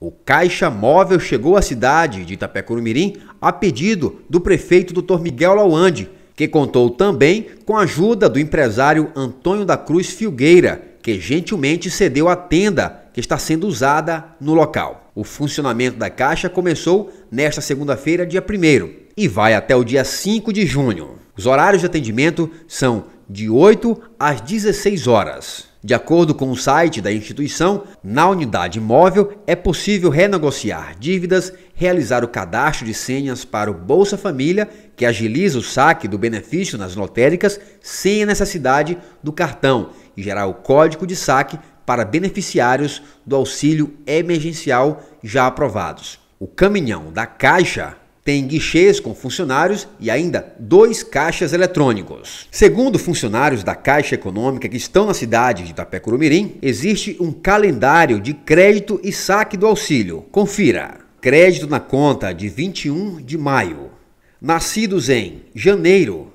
O Caixa Móvel chegou à cidade de Itapecurumirim a pedido do prefeito Dr. Miguel Lawande, que contou também com a ajuda do empresário Antônio da Cruz Filgueira, que gentilmente cedeu a tenda que está sendo usada no local. O funcionamento da Caixa começou nesta segunda-feira, dia 1 e vai até o dia 5 de junho. Os horários de atendimento são de 8 às 16 horas. De acordo com o site da instituição, na unidade móvel é possível renegociar dívidas, realizar o cadastro de senhas para o Bolsa Família, que agiliza o saque do benefício nas lotéricas sem a necessidade do cartão, e gerar o código de saque para beneficiários do auxílio emergencial já aprovados. O caminhão da Caixa tem guichês com funcionários e ainda dois caixas eletrônicos. Segundo funcionários da Caixa Econômica que estão na cidade de Itapecurumirim, existe um calendário de crédito e saque do auxílio. Confira. Crédito na conta de 21 de maio. Nascidos em janeiro.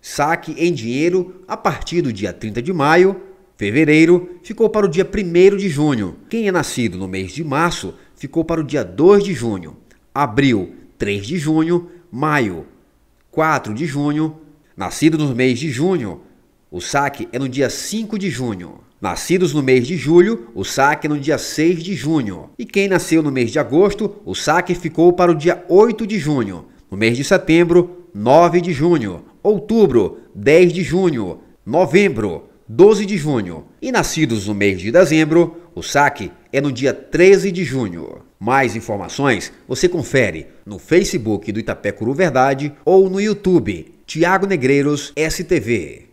Saque em dinheiro a partir do dia 30 de maio. Fevereiro ficou para o dia 1 de junho. Quem é nascido no mês de março ficou para o dia 2 de junho. Abril 3 de junho, maio. 4 de junho, nascido no mês de junho, o saque é no dia 5 de junho. Nascidos no mês de julho, o saque é no dia 6 de junho. E quem nasceu no mês de agosto, o saque ficou para o dia 8 de junho. No mês de setembro, 9 de junho. Outubro, 10 de junho. Novembro, 12 de junho. E nascidos no mês de dezembro, o saque é no dia 13 de junho. Mais informações você confere no Facebook do Itapecuru Verdade ou no YouTube Tiago Negreiros STV.